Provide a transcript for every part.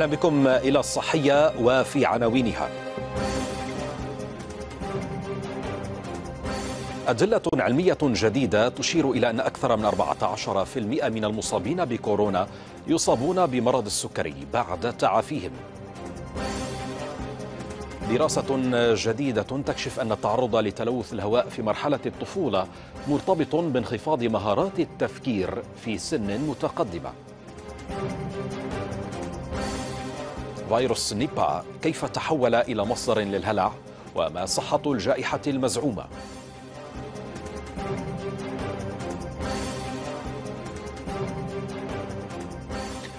أهلا بكم إلى الصحية وفي عناوينها أدلة علمية جديدة تشير إلى أن أكثر من 14% من المصابين بكورونا يصابون بمرض السكري بعد تعافيهم دراسة جديدة تكشف أن التعرض لتلوث الهواء في مرحلة الطفولة مرتبط بانخفاض مهارات التفكير في سن متقدمة فيروس نيبا كيف تحول إلى مصدر للهلع وما صحة الجائحة المزعومة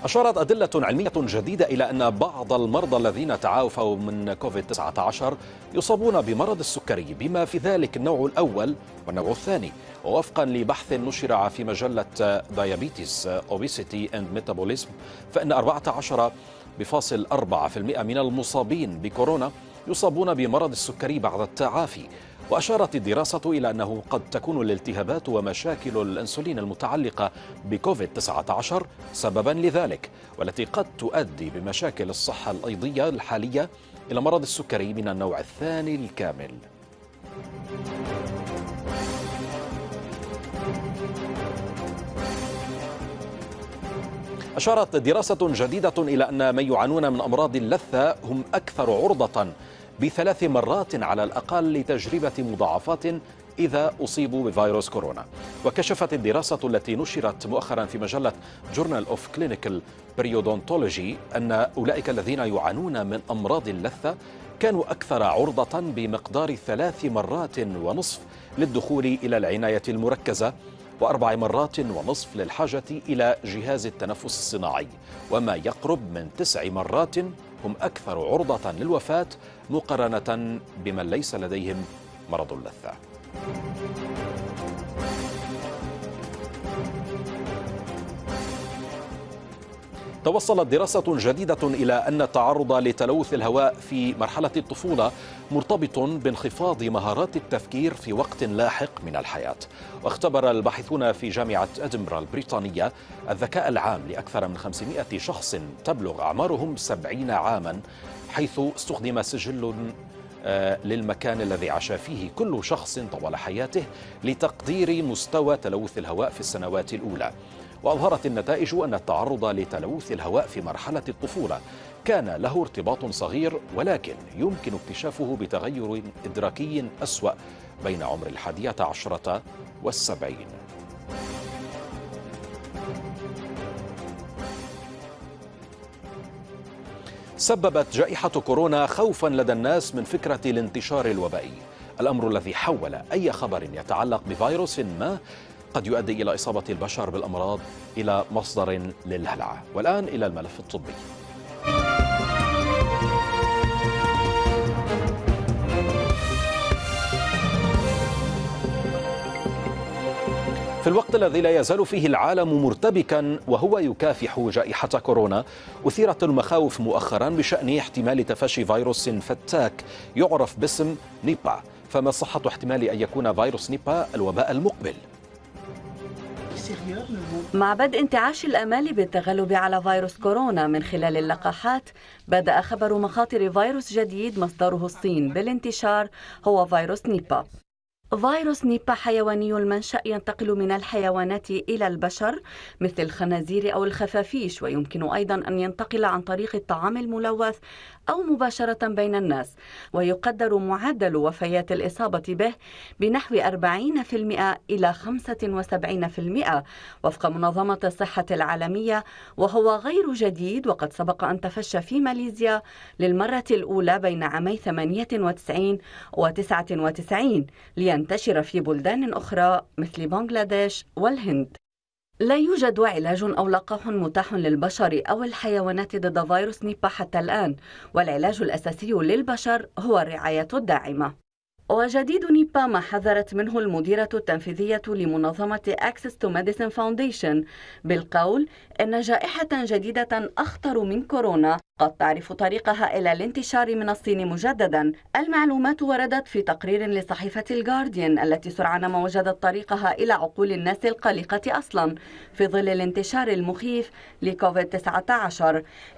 أشارت أدلة علمية جديدة إلى أن بعض المرضى الذين تعافوا من كوفيد 19 يصابون بمرض السكري بما في ذلك النوع الأول والنوع الثاني ووفقا لبحث نشر في مجلة Diabetes, Obesity أند ميتابوليزم فإن 14 بفاصل 4% من المصابين بكورونا يصابون بمرض السكري بعد التعافي وأشارت الدراسة إلى أنه قد تكون الالتهابات ومشاكل الأنسولين المتعلقة بكوفيد-19 سببا لذلك والتي قد تؤدي بمشاكل الصحة الأيضية الحالية إلى مرض السكري من النوع الثاني الكامل أشارت دراسة جديدة إلى أن من يعانون من أمراض اللثة هم أكثر عرضة بثلاث مرات على الأقل لتجربة مضاعفات إذا أصيبوا بفيروس كورونا وكشفت الدراسة التي نشرت مؤخرا في مجلة Journal of Clinical Periodontology أن أولئك الذين يعانون من أمراض اللثة كانوا أكثر عرضة بمقدار ثلاث مرات ونصف للدخول إلى العناية المركزة وأربع مرات ونصف للحاجة إلى جهاز التنفس الصناعي وما يقرب من تسع مرات هم أكثر عرضة للوفاة مقارنة بمن ليس لديهم مرض اللثة توصلت دراسة جديدة إلى أن التعرض لتلوث الهواء في مرحلة الطفولة مرتبط بانخفاض مهارات التفكير في وقت لاحق من الحياة واختبر الباحثون في جامعة أدنبرا البريطانية الذكاء العام لأكثر من 500 شخص تبلغ أعمارهم 70 عاما حيث استخدم سجل آه، للمكان الذي عاش فيه كل شخص طوال حياته لتقدير مستوى تلوث الهواء في السنوات الأولى وأظهرت النتائج أن التعرض لتلوث الهواء في مرحلة الطفولة كان له ارتباط صغير ولكن يمكن اكتشافه بتغير إدراكي أسوأ بين عمر الحادية عشرة والسبعين سببت جائحة كورونا خوفا لدى الناس من فكرة الانتشار الوبائي الأمر الذي حول أي خبر يتعلق بفيروس ما قد يؤدي إلى إصابة البشر بالأمراض إلى مصدر للهلع والآن إلى الملف الطبي في الوقت الذي لا يزال فيه العالم مرتبكا وهو يكافح جائحة كورونا أثيرت المخاوف مؤخرا بشأن احتمال تفشي فيروس فتاك يعرف باسم نيبا فما صحة احتمال أن يكون فيروس نيبا الوباء المقبل؟ مع بدء انتعاش الامال بالتغلب على فيروس كورونا من خلال اللقاحات بدا خبر مخاطر فيروس جديد مصدره الصين بالانتشار هو فيروس نيبا فيروس نيبا حيواني المنشأ ينتقل من الحيوانات إلى البشر مثل الخنازير أو الخفافيش ويمكن أيضا أن ينتقل عن طريق الطعام الملوث أو مباشرة بين الناس ويقدر معدل وفيات الإصابة به بنحو 40% إلى 75% وفق منظمة الصحة العالمية وهو غير جديد وقد سبق أن تفشى في ماليزيا للمرة الأولى بين عامي 98 و 99 لينتشر في بلدان أخرى مثل بنغلاديش والهند لا يوجد علاج أو لقاح متاح للبشر أو الحيوانات ضد فيروس نيبا حتى الآن والعلاج الأساسي للبشر هو الرعاية الداعمة وجديد نيبا ما حذرت منه المديرة التنفيذية لمنظمة أكسس تو ميديسن فاونديشن بالقول إن جائحة جديدة أخطر من كورونا قد تعرف طريقها إلى الانتشار من الصين مجددا المعلومات وردت في تقرير لصحيفة الجارديان التي سرعان ما وجدت طريقها إلى عقول الناس القلقة أصلا في ظل الانتشار المخيف لكوفيد-19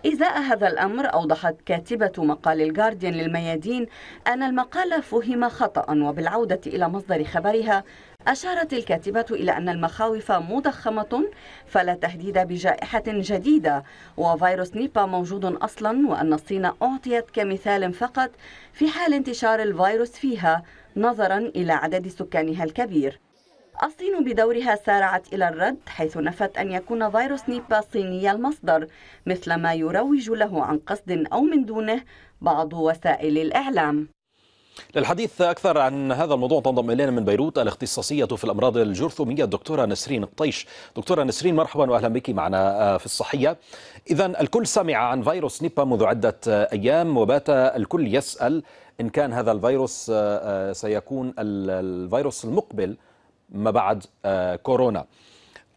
إزاء هذا الأمر أوضحت كاتبة مقال الجارديان للميادين أن المقال فهم خطأ وبالعودة إلى مصدر خبرها أشارت الكاتبة إلى أن المخاوف مضخمة فلا تهديد بجائحة جديدة وفيروس نيبا موجود أصلا وأن الصين أعطيت كمثال فقط في حال انتشار الفيروس فيها نظرا إلى عدد سكانها الكبير الصين بدورها سارعت إلى الرد حيث نفت أن يكون فيروس نيبا صيني المصدر مثلما يروج له عن قصد أو من دونه بعض وسائل الإعلام للحديث أكثر عن هذا الموضوع تنضم إلينا من بيروت الاختصاصية في الأمراض الجرثومية الدكتورة نسرين الطيش دكتورة نسرين مرحبا وأهلا بك معنا آه، في الصحية إذا الكل سمع عن فيروس نيبا منذ عدة آه، أيام وبات الكل يسأل إن كان هذا الفيروس آه، سيكون الفيروس المقبل ما بعد كورونا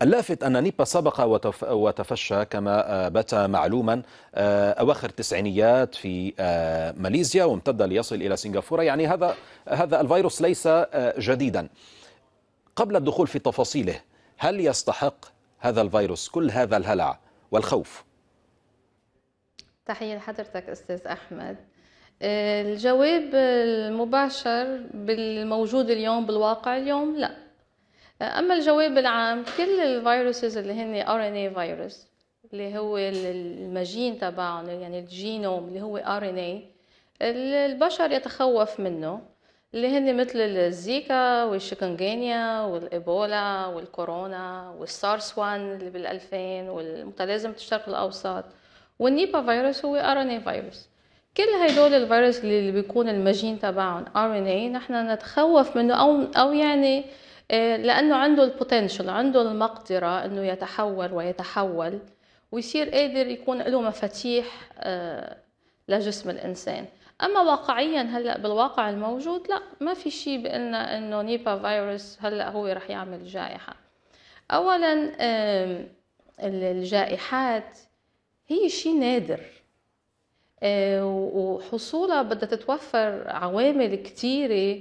اللافت أن نيبا سبق وتف... وتفشى كما آه، بات معلوما آه، أواخر التسعينيات في آه، ماليزيا وامتد ليصل إلى سنغافورة يعني هذا هذا الفيروس ليس جديدا قبل الدخول في تفاصيله هل يستحق هذا الفيروس كل هذا الهلع والخوف تحية لحضرتك أستاذ أحمد الجواب المباشر بالموجود اليوم بالواقع اليوم لا اما الجواب العام كل الفيروسز اللي هن ار ان اي فيروس اللي هو المجين تبعهم يعني الجينوم اللي هو ار ان اي البشر يتخوف منه اللي هن مثل الزيكا والشيكنجينيا والإيبولا والكورونا والسارس 1 اللي بال2000 والمتلازمة الشرق الأوسط والنيبا فيروس هو ار ان اي فيروس كل هدول الفيروس اللي بيكون المجين تبعهم ار ان اي نحن نتخوف منه او او يعني إيه، لانه عنده البوتنشل عنده المقدره انه يتحول ويتحول ويصير قادر يكون له مفاتيح آه، لجسم الانسان اما واقعيا هلا بالواقع الموجود لا ما في شيء بقلنا انه نيبا فيروس هلا هو رح يعمل جائحه اولا الجائحات هي شيء نادر آه، وحصولها بدها تتوفر عوامل كثيره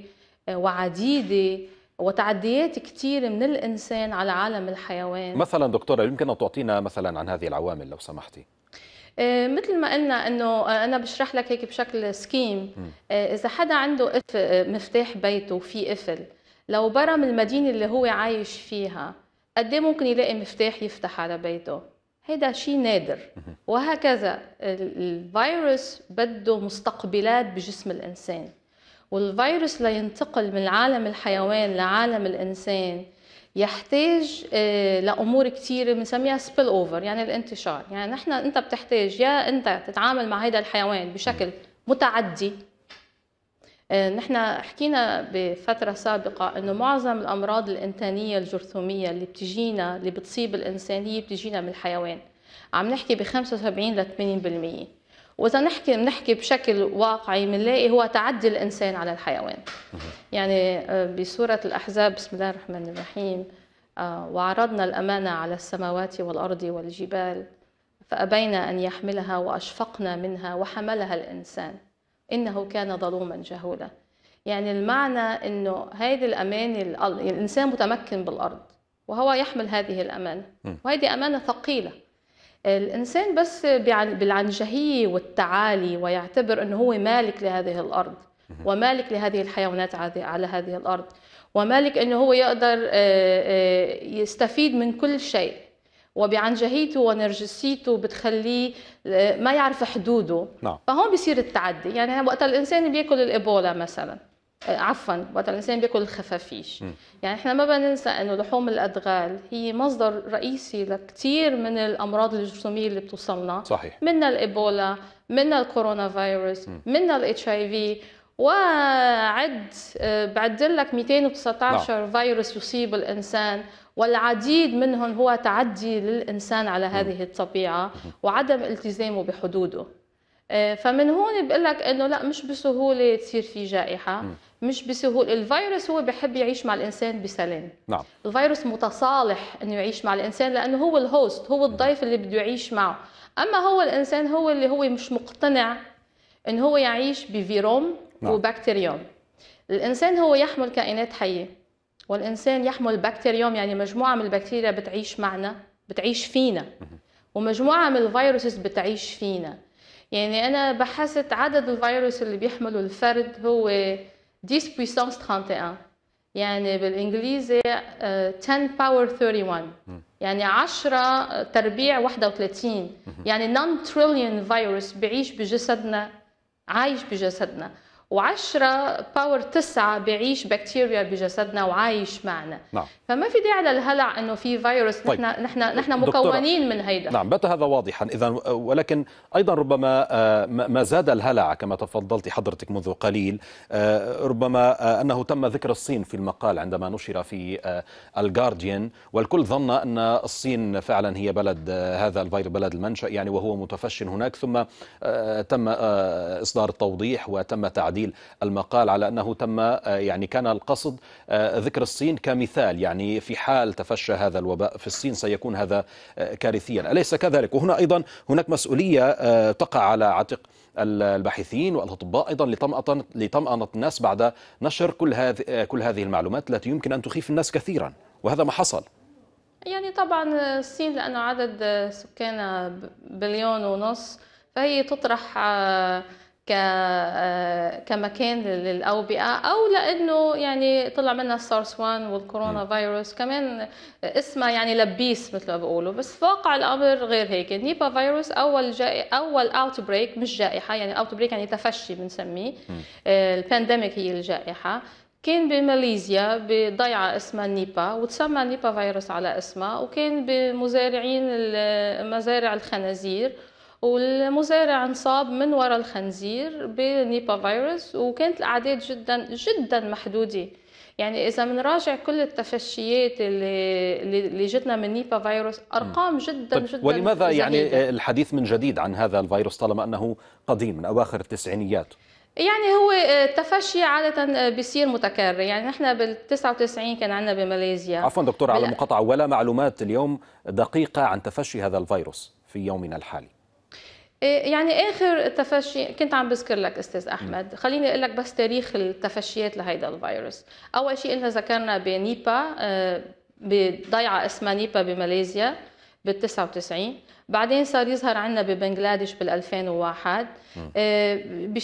آه، وعديده وتعديات كثير من الإنسان على عالم الحيوان مثلا دكتورة يمكن أن تعطينا مثلا عن هذه العوامل لو سمحتي آه، مثل ما قلنا انه آه، انا بشرح لك هيك بشكل سكيم آه، اذا حدا عنده مفتاح بيته في قفل لو برم المدينه اللي هو عايش فيها قد إيه ممكن يلاقي مفتاح يفتح على بيته هيدا شيء نادر وهكذا الفيروس بده مستقبلات بجسم الانسان والفيروس لينتقل من عالم الحيوان لعالم الإنسان يحتاج آه، لامور كثيره بنسميها سبيل اوفر يعني الانتشار يعني نحن انت بتحتاج يا انت تتعامل مع هذا الحيوان بشكل متعدي آه، نحن حكينا بفتره سابقه انه معظم الامراض الانتانيه الجرثوميه اللي بتجينا اللي بتصيب الانسان هي بتجينا من الحيوان عم نحكي ب 75 ل 80% واذا نحكي بنحكي بشكل واقعي بنلاقي هو تعدي الانسان على الحيوان يعني آه، بسوره الاحزاب بسم الله الرحمن الرحيم آه، وعرضنا الامانه على السماوات والارض والجبال فأبينا ان يحملها واشفقنا منها وحملها الانسان انه كان ظلوما جهولا يعني المعنى انه هذه الامانه الانسان متمكن بالارض وهو يحمل هذه الامانه وهذه امانه ثقيله الإنسان بس بالعنجهية والتعالي ويعتبر أنه هو مالك لهذه الأرض ومالك لهذه الحيوانات على هذه الأرض ومالك أنه هو يقدر آه، آه، يستفيد من كل شيء وبعنجهيته ونرجسيته بتخليه آه، ما يعرف حدوده نعم. فهون بيصير التعدي يعني وقت الإنسان بياكل الإبولا مثلا عفوا وقت الانسان بياكل الخفافيش م. يعني احنا ما بننسى انه لحوم الادغال هي مصدر رئيسي لكثير من الامراض الجسميه اللي بتوصلنا صحيح منها الايبولا منها الكورونا فيروس م. منها الاتش اي في وعد آه، بعد لك 219 لا. نعم. فيروس يصيب الانسان والعديد منهم هو تعدي للانسان على هذه الطبيعه وعدم التزامه بحدوده آه، فمن هون بقول لك انه لا مش بسهوله تصير في جائحه مش بسهوله الفيروس هو بحب يعيش مع الانسان بسلام نعم الفيروس متصالح انه يعيش مع الانسان لانه هو الهوست هو الضيف اللي بده يعيش معه اما هو الانسان هو اللي هو مش مقتنع انه هو يعيش بفيروم نعم. وبكتيريوم الانسان هو يحمل كائنات حيه والانسان يحمل بكتيريوم يعني مجموعه من البكتيريا بتعيش معنا بتعيش فينا ومجموعه من الفيروسز بتعيش فينا يعني أنا بحثت عدد الفيروس اللي بيحمله الفرد هو 10 puissance 31 يعني بالإنجليزي 10 آه، power 31 يعني 10 تربيع 31 يعني non trillion فيروس بيعيش بجسدنا عايش بجسدنا و10 باور تسعة بيعيش بكتيريا بجسدنا وعايش معنا نعم. فما في داعي للهلع انه في فيروس طيب. نحن نحن نحن مكونين من هيدا نعم بات هذا واضحا اذا ولكن ايضا ربما آه، ما زاد الهلع كما تفضلت حضرتك منذ قليل آه، ربما آه، انه تم ذكر الصين في المقال عندما نشر في الجارديان والكل ظن ان الصين فعلا هي بلد هذا الفيروس بلد المنشا يعني وهو متفشٍ هناك ثم تم اصدار التوضيح وتم تعديل تفصيل المقال على أنه تم آه، يعني كان القصد آه، ذكر الصين كمثال يعني في حال تفشى هذا الوباء في الصين سيكون هذا آه، كارثيا أليس كذلك وهنا أيضا هناك مسؤولية تقع على عاتق الباحثين والاطباء ايضا لطمأن لطمأنة الناس بعد نشر كل هذه كل هذه المعلومات التي يمكن ان تخيف الناس كثيرا وهذا ما حصل. يعني طبعا الصين لانه عدد سكانها بليون ونص فهي تطرح آه، كمكان للاوبئه او لانه يعني طلع منها السارس 1 والكورونا فيروس كمان اسمها يعني لبيس مثل ما بيقولوا بس واقع الامر غير هيك النيبا فيروس اول جائع اول اوت بريك مش جائحه يعني اوت بريك يعني تفشي بنسميه آه، البانديميك هي الجائحه كان بماليزيا بضيعة اسمها نيبا وتسمى نيبا فيروس على اسمها وكان بمزارعين مزارع الخنازير والمزارع انصاب من وراء الخنزير بنيبا فيروس وكانت الأعداد جدا جدا محدودة يعني إذا بنراجع كل التفشيات اللي اللي جتنا من نيبا فيروس أرقام جدا طيب جدا ولماذا زهيدة. يعني الحديث من جديد عن هذا الفيروس طالما أنه قديم من أواخر التسعينيات؟ يعني هو آه، التفشي عادة آه، بيصير متكرر يعني نحن بال 99 كان عندنا بماليزيا عفوا دكتور على المقاطعة ولا معلومات اليوم دقيقة عن تفشي هذا الفيروس في يومنا الحالي إيه، يعني اخر تفشي كنت عم بذكر لك استاذ احمد خليني اقول لك بس تاريخ التفشيات لهيدا الفيروس اول شيء انه ذكرنا بنيبا آه، بضيعه اسمها نيبا بماليزيا بال 99 بعدين صار يظهر عندنا ببنغلاديش بال 2001 آه،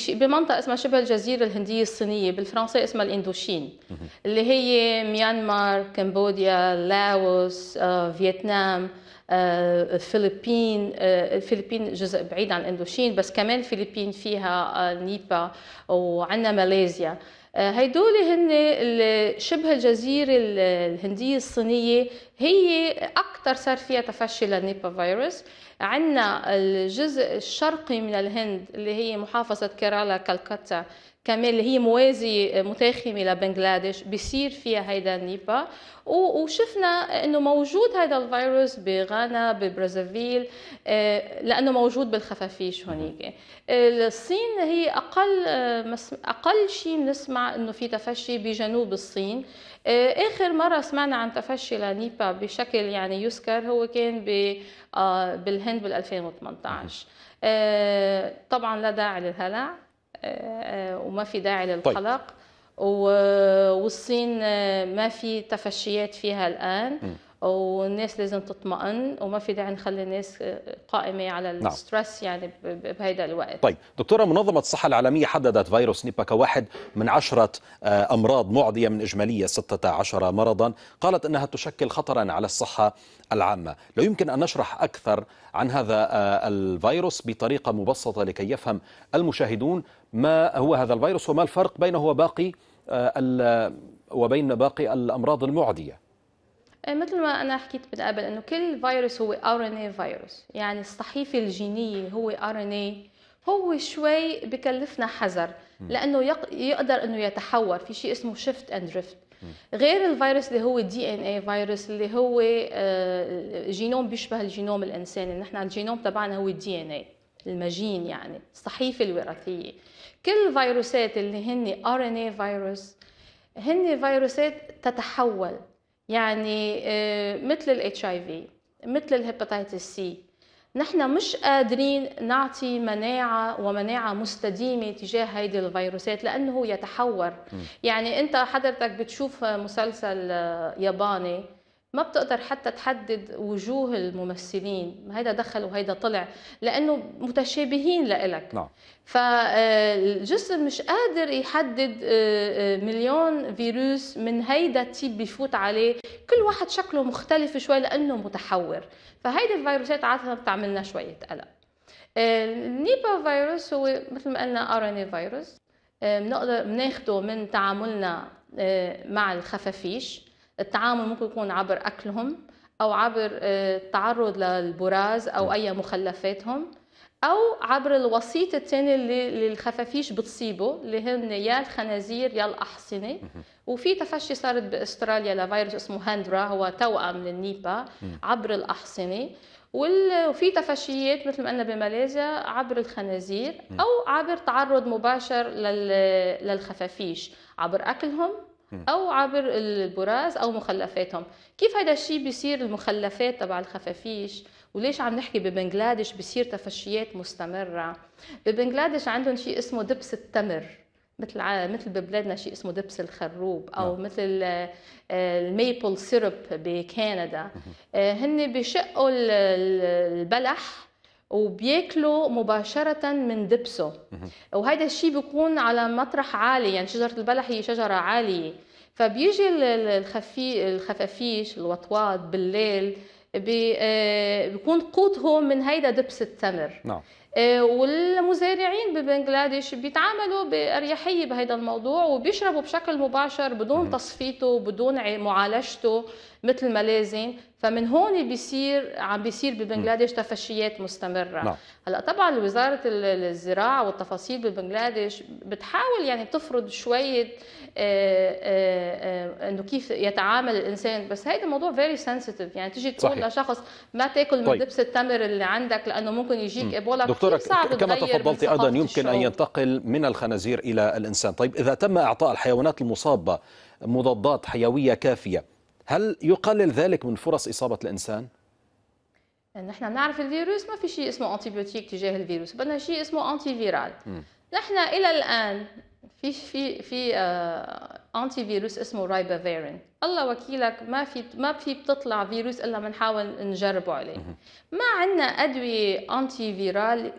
بمنطقه اسمها شبه الجزيره الهنديه الصينيه بالفرنسي اسمها الاندوشين اللي هي ميانمار كمبوديا لاوس آه، فيتنام الفلبين آه، آه، الفلبين جزء بعيد عن اندوشين بس كمان الفلبين فيها آه، نيبا وعندنا ماليزيا هيدول هن شبه الجزيرة الهندية الصينية هي أكثر صار فيها تفشي للنيبا فيروس عندنا الجزء الشرقي من الهند اللي هي محافظة كيرالا كالكتا كمان اللي هي موازية آه، متاخمة لبنغلاديش بيصير فيها هيدا النيبا وشفنا انه موجود هذا الفيروس بغانا ببرازافيل آه، لانه موجود بالخفافيش هونيك آه، الصين هي اقل اقل شيء بنسمع انه في تفشي بجنوب الصين اخر مره سمعنا عن تفشي لنيبا بشكل يعني يذكر هو كان بالهند بال 2018 طبعا لا داعي للهلع آه، آه، وما في داعي طيب. للقلق طيب. والصين آه، ما في تفشيات فيها الان م. والناس لازم تطمئن وما في داعي نخلي الناس قائمه على نعم. الستريس نعم. يعني بهيدا الوقت طيب دكتوره منظمه الصحه العالميه حددت فيروس نيبا كواحد من عشره امراض معديه من اجماليه 16 مرضا قالت انها تشكل خطرا على الصحه العامه لو يمكن ان نشرح اكثر عن هذا الفيروس بطريقه مبسطه لكي يفهم المشاهدون ما هو هذا الفيروس وما الفرق بينه وباقي آه، وبين باقي الأمراض المعدية آه، مثل ما أنا حكيت من قبل أنه كل فيروس هو ار ان إيه فيروس يعني الصحيفة الجينية هو ار ان إيه، هو شوي بكلفنا حذر لأنه يقدر أنه يتحور في شيء اسمه شيفت أند دريفت غير الفيروس اللي هو دي ان اي فيروس اللي هو آه، جينوم بيشبه الجينوم الانساني نحن الجينوم تبعنا هو الدي ان اي المجين يعني الصحيفه الوراثيه كل الفيروسات اللي هن ار ان اي فيروس هن فيروسات تتحول يعني آه، مثل الاتش اي في مثل الهيباتيتس سي نحن مش قادرين نعطي مناعة ومناعة مستديمة تجاه هيدي الفيروسات لأنه يتحور م. يعني أنت حضرتك بتشوف مسلسل آه، ياباني ما بتقدر حتى تحدد وجوه الممثلين هيدا دخل وهيدا طلع لانه متشابهين لإلك نعم فالجسم آه، مش قادر يحدد آه، آه، مليون فيروس من هيدا التيب بيفوت عليه كل واحد شكله مختلف شوي لانه متحور فهيدي الفيروسات عاده بتعملنا شويه قلق النيبا فيروس هو مثل ما قلنا ار ان اي فيروس بنقدر بناخده من تعاملنا مع الخفافيش التعامل ممكن يكون عبر أكلهم أو عبر التعرض آه، للبراز أو نعم. أي مخلفاتهم أو عبر الوسيط الثاني اللي الخفافيش بتصيبه اللي هن يا الخنازير يا الأحصنة وفي تفشي صارت باستراليا لفيروس اسمه هاندرا هو توأم للنيبا عبر الأحصنة وفي تفشيات مثل ما قلنا بماليزيا عبر الخنازير او عبر تعرض مباشر للخفافيش عبر اكلهم او عبر البراز او مخلفاتهم كيف هذا الشيء بيصير المخلفات تبع الخفافيش وليش عم نحكي ببنغلاديش بصير تفشيات مستمره ببنغلاديش عندهم شيء اسمه دبس التمر مثل مثل ببلادنا شيء اسمه دبس الخروب او نعم. مثل الميبل سيرب بكندا آه، هن بيشقوا البلح وبياكلوا مباشرة من دبسه وهذا الشيء بيكون على مطرح عالي يعني شجرة البلح هي شجرة عالية فبيجي الخفي الخفافيش الوطواط بالليل بي... آه، بيكون قوتهم من هيدا دبس التمر نعم آه، والمزارعين ببنغلاديش بيتعاملوا بأريحية بهيدا الموضوع وبيشربوا بشكل مباشر بدون تصفيته بدون معالجته مثل ما لازم فمن هون بيصير عم بيصير ببنغلاديش تفشيات مستمره نعم. هلا طبعا وزاره الزراعه والتفاصيل ببنغلاديش بتحاول يعني تفرض شويه آه، آه، آه، انه كيف يتعامل الانسان بس هيدا الموضوع فيري سنسيتيف يعني تيجي تقول صحيح. لشخص ما تاكل من طيب. دبس التمر اللي عندك لانه ممكن يجيك ايبولا دكتورة كما تفضلتي ايضا يمكن الشعوب. ان ينتقل من الخنازير الى الانسان طيب اذا تم اعطاء الحيوانات المصابه مضادات حيويه كافيه هل يقلل ذلك من فرص إصابة الإنسان؟ نحن نعرف الفيروس ما في شيء اسمه انتيبيوتيك تجاه الفيروس بدنا شيء اسمه انتي فيرال نحن الى الان في في في انتي آه، فيروس اسمه ريبافيرين الله وكيلك ما في ما في بتطلع فيروس الا بنحاول نجربه عليه ما عندنا ادويه انتي فيرال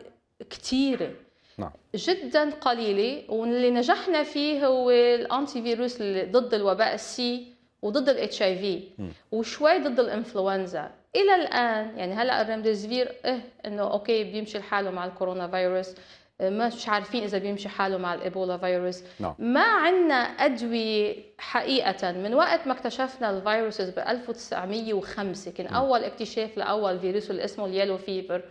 كثيره نعم. جدا قليله واللي نجحنا فيه هو الانتي فيروس ضد الوباء السي وضد الاتش اي في وشوي ضد الانفلونزا الى الان يعني هلا الريمديزفير إيه انه اوكي بيمشي لحاله مع الكورونا فيروس آه، مش عارفين اذا بيمشي حاله مع الايبولا فيروس نعم. ما عندنا ادويه حقيقه من وقت ما اكتشفنا الفيروسز ب 1905 كان اول اكتشاف لاول فيروس اللي اسمه اليلو فيفر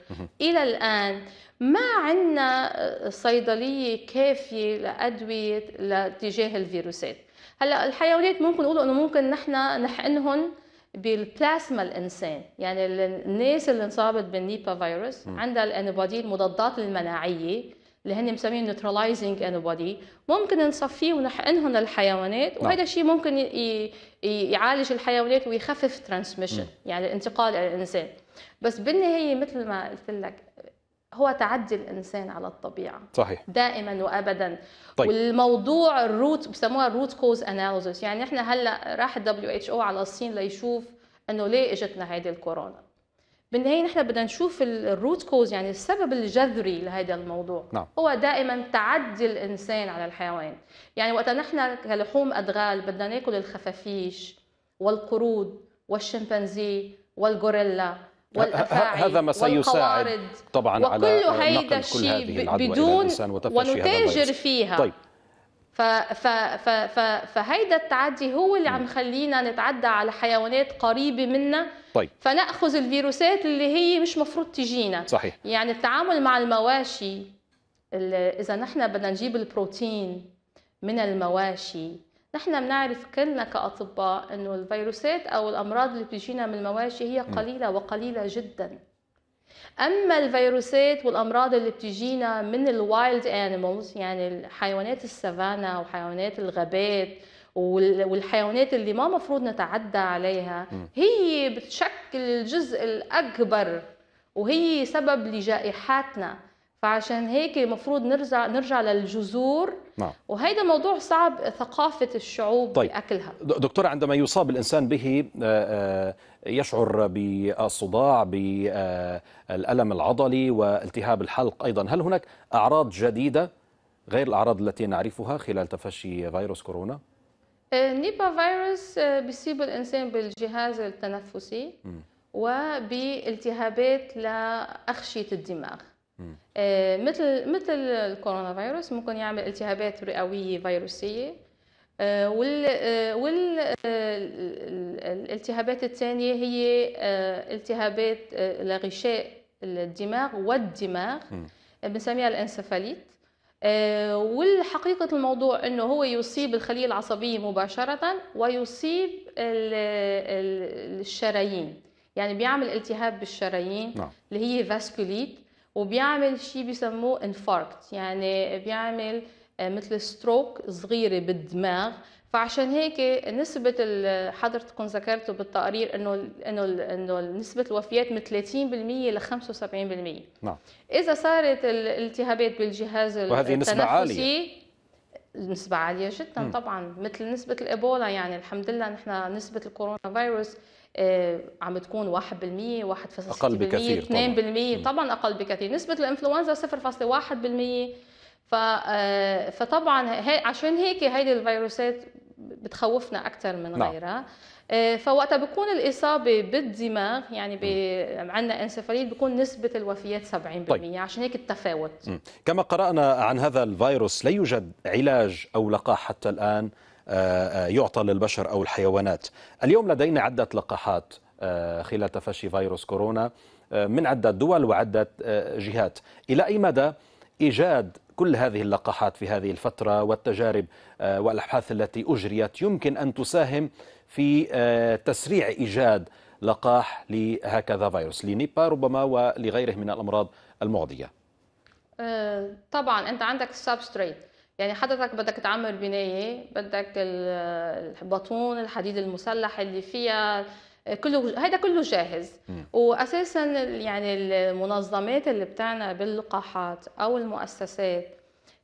الى الان ما عندنا آه، صيدليه كافيه لادويه لاتجاه الفيروسات هلا الحيوانات ممكن نقول انه ممكن نحن نحقنهم بالبلازما الانسان يعني الناس اللي انصابت بالنيبا فيروس عندها الانبادي المضادات المناعيه اللي هن مسميين نيوترلايزنج انبادي ممكن نصفيه ونحقنهم للحيوانات نعم. وهذا الشيء ممكن يعالج الحيوانات ويخفف ترانسميشن يعني الانتقال للانسان بس بالنهايه مثل ما قلت لك هو تعدي الانسان على الطبيعه صحيح دائما وابدا طيب. والموضوع الروت بسموها الروت كوز اناليسيس يعني احنا هلا راح الدبليو اتش او على الصين ليشوف انه ليه اجتنا هيدي الكورونا بالنهايه نحن بدنا نشوف الروت كوز يعني السبب الجذري لهذا الموضوع نعم. هو دائما تعدي الانسان على الحيوان يعني وقت نحن كلحوم ادغال بدنا ناكل الخفافيش والقرود والشمبانزي والغوريلا والافاعي هذا ما سيساعد طبعا على على هيدا الشيء بدون ونتاجر فيها طيب ف ف ف ف فهيدا التعدي هو اللي عم خلينا نتعدى على حيوانات قريبه منا طيب. فناخذ الفيروسات اللي هي مش مفروض تجينا صحيح يعني التعامل مع المواشي اذا نحن بدنا نجيب البروتين من المواشي نحن بنعرف كلنا كأطباء أنه الفيروسات أو الأمراض اللي بتجينا من المواشي هي قليلة وقليلة جدا أما الفيروسات والأمراض اللي بتجينا من الوايلد أنيمالز يعني حيوانات السافانا وحيوانات الغابات والحيوانات اللي ما مفروض نتعدى عليها هي بتشكل الجزء الأكبر وهي سبب لجائحاتنا فعشان هيك المفروض نرجع نرجع للجذور نعم. وهيدا موضوع صعب ثقافة الشعوب طيب. بأكلها دكتور عندما يصاب الإنسان به آه، آه، يشعر بالصداع بالألم العضلي والتهاب الحلق أيضا هل هناك أعراض جديدة غير الأعراض التي نعرفها خلال تفشي فيروس كورونا؟ آه، نيبا فيروس بيصيب الإنسان بالجهاز التنفسي وبالتهابات لأخشية الدماغ آه، مثل مثل الكورونا فيروس ممكن يعمل التهابات رئويه فيروسيه آه، وال آه، والالتهابات الثانيه هي التهابات لغشاء الدماغ والدماغ بنسميها الانسفاليت والحقيقة الموضوع أنه هو يصيب الخلية العصبية مباشرة ويصيب الشرايين يعني بيعمل التهاب بالشرايين نعم. اللي هي فاسكوليت وبيعمل شيء بيسموه انفاركت يعني بيعمل آه، مثل ستروك صغيره بالدماغ فعشان هيك نسبة حضرتكم ذكرتوا بالتقرير انه انه انه نسبة الوفيات من 30% ل 75% نعم إذا صارت الالتهابات بالجهاز وهذه نسبة عالية نسبة عالية جدا م. طبعا مثل نسبة الإيبولا يعني الحمد لله نحن نسبة الكورونا فيروس آه، عم تكون 1% 1.6% أقل بكثير 2% طبعا. أقل بكثير نسبة الإنفلونزا 0.1% ف آه، فطبعا هي عشان هيك هيدي الفيروسات بتخوفنا اكثر من نعم. غيرها نعم. فوقتها بتكون الاصابه بالدماغ يعني ب... عندنا انسفاليت بتكون نسبه الوفيات 70% طيب. عشان هيك التفاوت م. كما قرانا عن هذا الفيروس لا يوجد علاج او لقاح حتى الان آه، آه، يعطى للبشر أو الحيوانات اليوم لدينا عدة لقاحات آه، خلال تفشي فيروس كورونا من عدة دول وعدة جهات إلى أي مدى إيجاد كل هذه اللقاحات في هذه الفترة والتجارب والأبحاث التي أجريت يمكن أن تساهم في تسريع إيجاد لقاح لهكذا فيروس لنيبا ربما ولغيره من الأمراض المعدية طبعا أنت عندك السبستريت يعني حضرتك بدك تعمر بناية بدك البطون الحديد المسلح اللي فيها كله هيدا كله جاهز واساسا يعني المنظمات اللي بتعنى باللقاحات او المؤسسات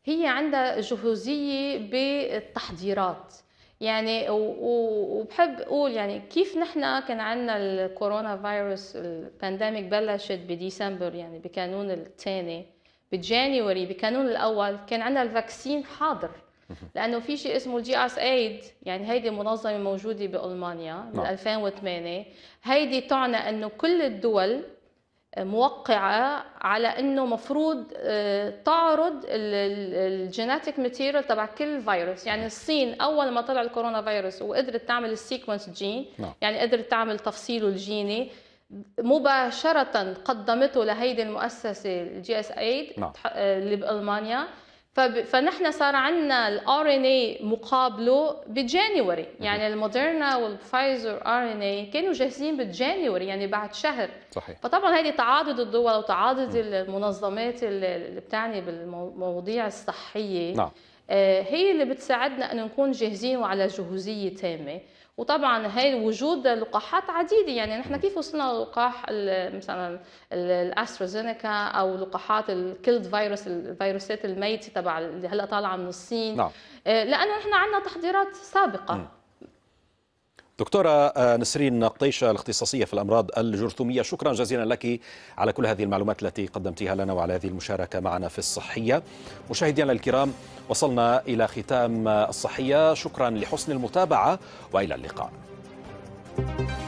هي عندها جهوزيه بالتحضيرات يعني وبحب اقول يعني كيف نحن كان عندنا الكورونا فيروس البانديميك بلشت بديسمبر يعني بكانون الثاني بجانيوري بكانون الاول كان عندنا الفاكسين حاضر لانه في شيء اسمه الجي اس ايد يعني هيدي منظمه موجوده بالمانيا من 2008 نعم. هيدي تعنى انه كل الدول موقعه على انه مفروض آه، تعرض الجيناتيك ماتيريال تبع كل فيروس يعني الصين اول ما طلع الكورونا فيروس وقدرت تعمل السيكونس نعم. جين يعني قدرت تعمل تفصيله الجيني مباشرة قدمته لهيدي المؤسسة الجي اس ايد نعم. اللي آه، بألمانيا فنحن صار عندنا الار ان اي مقابله بجانيوري يعني الموديرنا والفايزر ار ان اي كانوا جاهزين بجانيوري يعني بعد شهر صحيح فطبعا هذه تعاضد الدول وتعاضد المنظمات اللي بتعني بالمواضيع الصحيه نعم. آه، هي اللي بتساعدنا انه نكون جاهزين وعلى جهوزيه تامه وطبعا هاي وجود لقاحات عديده يعني نحن كيف وصلنا للقاح مثلا الاسترازينيكا او لقاحات الكيلد فيروس الفيروسات الميته تبع اللي هلا طالعه من الصين نعم. آه، لانه نحن عندنا تحضيرات سابقه م. دكتورة آه، نسرين قطيشة الاختصاصية في الأمراض الجرثومية شكرا جزيلا لك على كل هذه المعلومات التي قدمتها لنا وعلى هذه المشاركة معنا في الصحية مشاهدينا الكرام وصلنا إلى ختام الصحية شكرا لحسن المتابعة وإلى اللقاء thank you